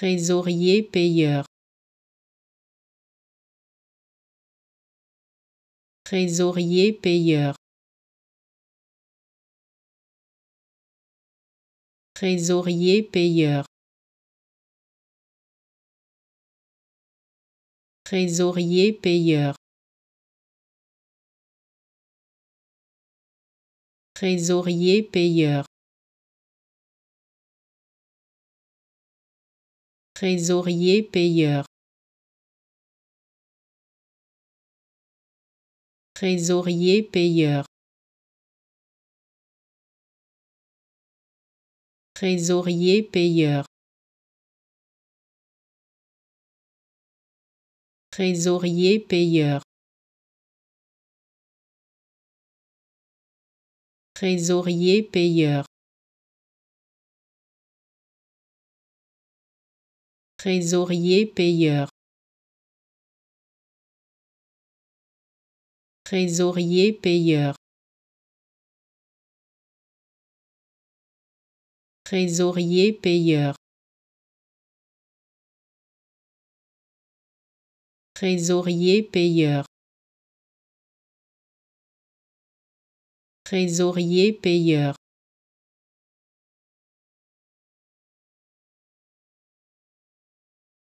trésorier payeur trésorier payeur trésorier payeur trésorier payeur trésorier payeur trésorier payeur trésorier payeur trésorier payeur trésorier payeur trésorier payeur Trésorier payeur. Trésorier payeur. Trésorier payeur. Trésorier payeur. Trésorier payeur.